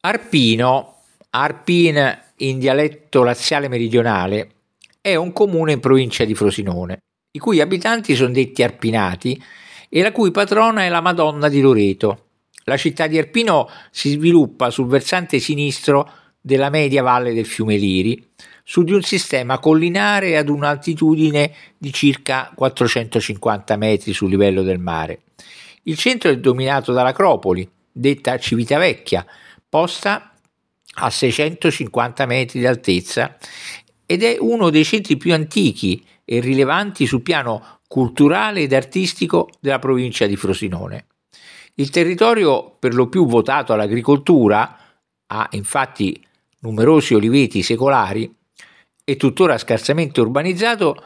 Arpino, Arpin in dialetto laziale meridionale, è un comune in provincia di Frosinone, i cui abitanti sono detti arpinati e la cui patrona è la Madonna di Loreto. La città di Arpino si sviluppa sul versante sinistro della media valle del fiume Liri, su di un sistema collinare ad un'altitudine di circa 450 metri sul livello del mare. Il centro è dominato dall'Acropoli, detta Civitavecchia, posta a 650 metri di altezza ed è uno dei centri più antichi e rilevanti sul piano culturale ed artistico della provincia di Frosinone. Il territorio per lo più votato all'agricoltura ha infatti numerosi oliveti secolari e tuttora scarsamente urbanizzato,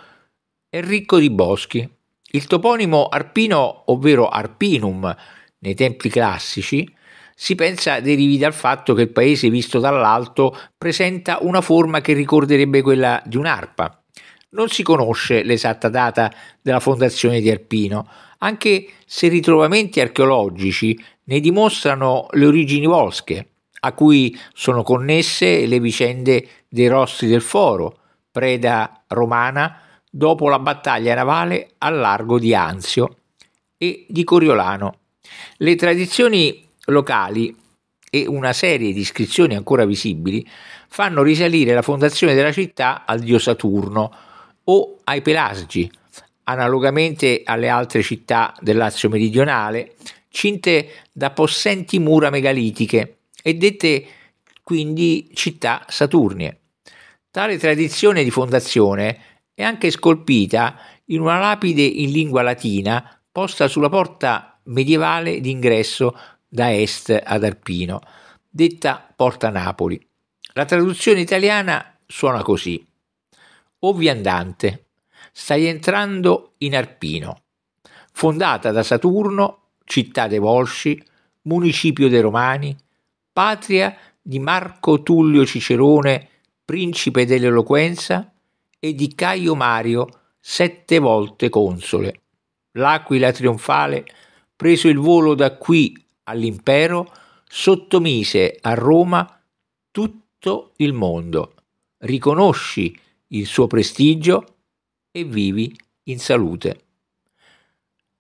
è ricco di boschi. Il toponimo arpino, ovvero arpinum nei tempi classici, si pensa derivi dal fatto che il paese visto dall'alto presenta una forma che ricorderebbe quella di un'arpa. Non si conosce l'esatta data della fondazione di Arpino, anche se ritrovamenti archeologici ne dimostrano le origini volsche, a cui sono connesse le vicende dei Rossi del Foro, preda romana dopo la battaglia navale al largo di Anzio e di Coriolano. Le tradizioni locali e una serie di iscrizioni ancora visibili fanno risalire la fondazione della città al dio Saturno o ai Pelasgi, analogamente alle altre città del Lazio meridionale, cinte da possenti mura megalitiche e dette quindi città saturnie. Tale tradizione di fondazione è anche scolpita in una lapide in lingua latina posta sulla porta medievale d'ingresso da est ad Arpino, detta Porta Napoli. La traduzione italiana suona così. O viandante, stai entrando in Arpino, fondata da Saturno, città dei Volsci, municipio dei Romani, patria di Marco Tullio Cicerone, principe dell'eloquenza, e di Caio Mario, sette volte console. L'aquila trionfale, preso il volo da qui all'impero, sottomise a Roma tutto il mondo. Riconosci il suo prestigio e vivi in salute.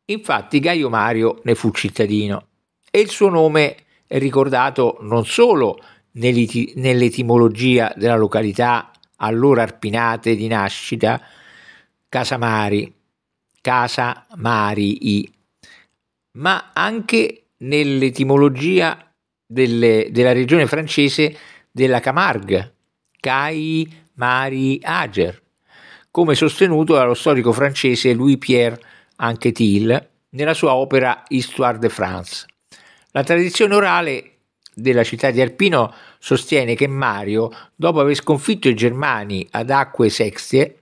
Infatti Gaio Mario ne fu cittadino e il suo nome è ricordato non solo nell'etimologia della località allora arpinate di nascita, Casamari, Casa Marii, ma anche nell'etimologia delle, della regione francese della Camargue, Cai Mari Ager, come sostenuto dallo storico francese Louis-Pierre Anquetil nella sua opera Histoire de France. La tradizione orale della città di Arpino sostiene che Mario, dopo aver sconfitto i Germani ad acque sextie,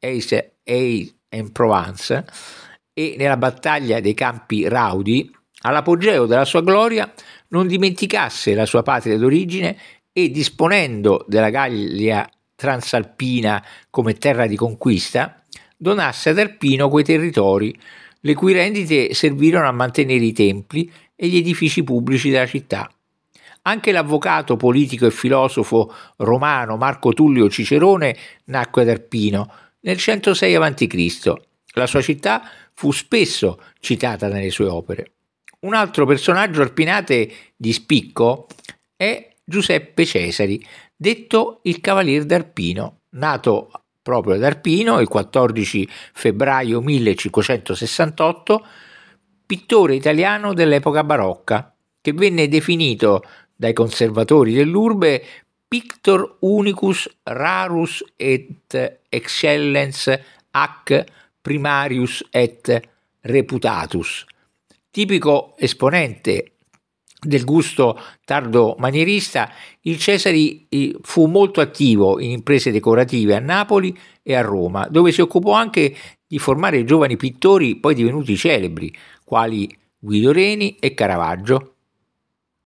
Ace, en Provence, e nella battaglia dei campi Raudi, all'apogeo della sua gloria, non dimenticasse la sua patria d'origine e disponendo della Gallia transalpina come terra di conquista, donasse ad Arpino quei territori, le cui rendite servirono a mantenere i templi e gli edifici pubblici della città. Anche l'avvocato, politico e filosofo romano Marco Tullio Cicerone nacque ad Arpino nel 106 a.C. La sua città fu spesso citata nelle sue opere. Un altro personaggio arpinate di spicco è Giuseppe Cesari, detto il Cavalier d'Arpino, nato proprio ad Arpino il 14 febbraio 1568, pittore italiano dell'epoca barocca, che venne definito dai conservatori dell'urbe Pictor unicus rarus et excellens ac primarius et reputatus, Tipico esponente del gusto tardo manierista, il Cesari eh, fu molto attivo in imprese decorative a Napoli e a Roma, dove si occupò anche di formare giovani pittori poi divenuti celebri, quali Guido Reni e Caravaggio,